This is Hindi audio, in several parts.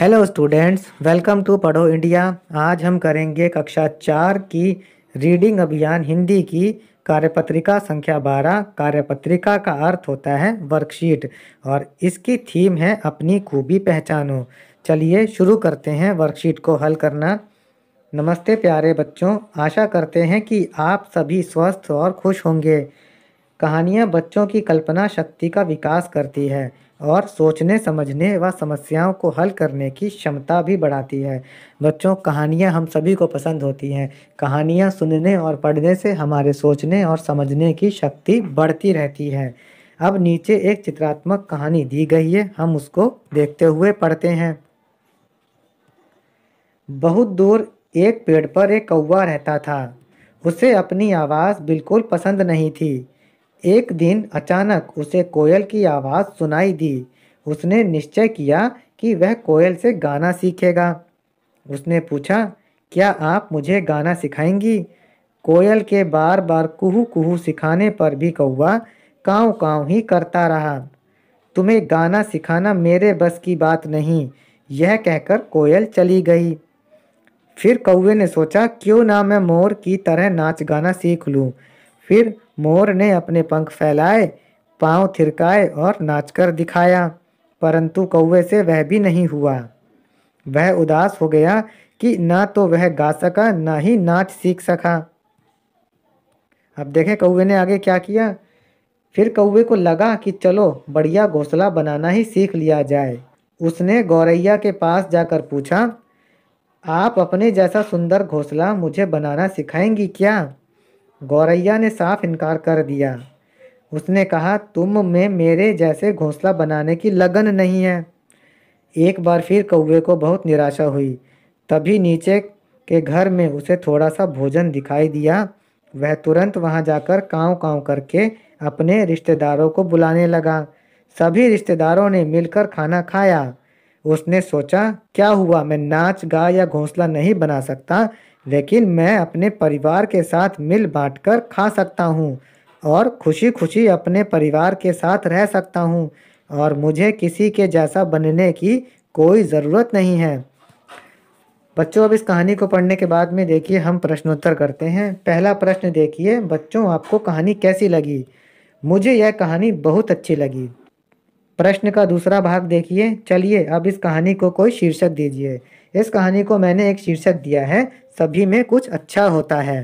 hello students welcome to Padho India आज हम करेंगे कक्षा चार की रीडिंग अभियान हिंदी की कार्यपत्रिका संख्या बारह कार्यपत्रिका का अर्थ होता है वर्कशीट और इसकी थीम है अपनी खूबी पहचानो चलिए शुरू करते हैं वर्कशीट को हल करना नमस्ते प्यारे बच्चों आशा करते हैं कि आप सभी स्वस्थ और खुश होंगे कहानियाँ बच्चों की कल्पना शक्ति का विकास करती है और सोचने समझने व समस्याओं को हल करने की क्षमता भी बढ़ाती है बच्चों कहानियाँ हम सभी को पसंद होती हैं कहानियाँ सुनने और पढ़ने से हमारे सोचने और समझने की शक्ति बढ़ती रहती है अब नीचे एक चित्रात्मक कहानी दी गई है हम उसको देखते हुए पढ़ते हैं बहुत दूर एक पेड़ पर एक कौवा रहता था उसे अपनी आवाज़ बिल्कुल पसंद नहीं थी एक दिन अचानक उसे कोयल की आवाज़ सुनाई दी उसने निश्चय किया कि वह कोयल से गाना सीखेगा उसने पूछा क्या आप मुझे गाना सिखाएंगी कोयल के बार बार कुहू कुहू सिखाने पर भी कौआ काँव काँव ही करता रहा तुम्हें गाना सिखाना मेरे बस की बात नहीं यह कहकर कोयल चली गई फिर कौए ने सोचा क्यों ना मैं मोर की तरह नाच गाना सीख लूँ फिर मोर ने अपने पंख फैलाए पांव थिरकाए और नाचकर दिखाया परंतु कौवे से वह भी नहीं हुआ वह उदास हो गया कि ना तो वह गा सका ना ही नाच सीख सका अब देखें कौवे ने आगे क्या किया फिर कौवे को लगा कि चलो बढ़िया घोंसला बनाना ही सीख लिया जाए उसने गौरैया के पास जाकर पूछा आप अपने जैसा सुंदर घोंसला मुझे बनाना सिखाएंगी क्या गौरैया ने साफ इनकार कर दिया उसने कहा तुम में मेरे जैसे घोंसला बनाने की लगन नहीं है एक बार फिर कौवे को बहुत निराशा हुई तभी नीचे के घर में उसे थोड़ा सा भोजन दिखाई दिया वह तुरंत वहां जाकर काँव काँव करके अपने रिश्तेदारों को बुलाने लगा सभी रिश्तेदारों ने मिलकर खाना खाया उसने सोचा क्या हुआ मैं नाच गा या घोंसला नहीं बना सकता लेकिन मैं अपने परिवार के साथ मिल बांट कर खा सकता हूँ और खुशी खुशी अपने परिवार के साथ रह सकता हूँ और मुझे किसी के जैसा बनने की कोई ज़रूरत नहीं है बच्चों अब इस कहानी को पढ़ने के बाद में देखिए हम प्रश्नोत्तर करते हैं पहला प्रश्न देखिए बच्चों आपको कहानी कैसी लगी मुझे यह कहानी बहुत अच्छी लगी प्रश्न का दूसरा भाग देखिए चलिए अब इस कहानी को कोई शीर्षक दीजिए इस कहानी को मैंने एक शीर्षक दिया है सभी में कुछ अच्छा होता है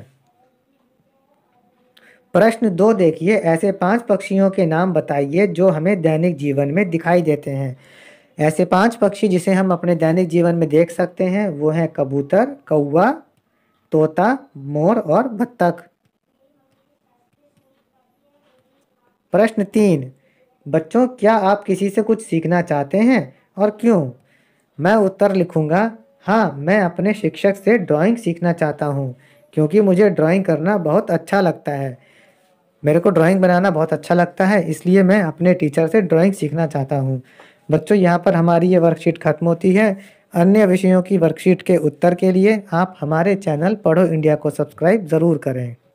प्रश्न दो देखिए ऐसे पांच पक्षियों के नाम बताइए जो हमें दैनिक जीवन में दिखाई देते हैं ऐसे पांच पक्षी जिसे हम अपने दैनिक जीवन में देख सकते हैं वो हैं कबूतर कौआ तोता मोर और बत्तख प्रश्न तीन बच्चों क्या आप किसी से कुछ सीखना चाहते हैं और क्यों मैं उत्तर लिखूंगा हाँ मैं अपने शिक्षक से ड्राइंग सीखना चाहता हूँ क्योंकि मुझे ड्राइंग करना बहुत अच्छा लगता है मेरे को ड्राइंग बनाना बहुत अच्छा लगता है इसलिए मैं अपने टीचर से ड्राइंग सीखना चाहता हूँ बच्चों यहाँ पर हमारी ये वर्कशीट खत्म होती है अन्य विषयों की वर्कशीट के उत्तर के लिए आप हमारे चैनल पढ़ो इंडिया को सब्सक्राइब ज़रूर करें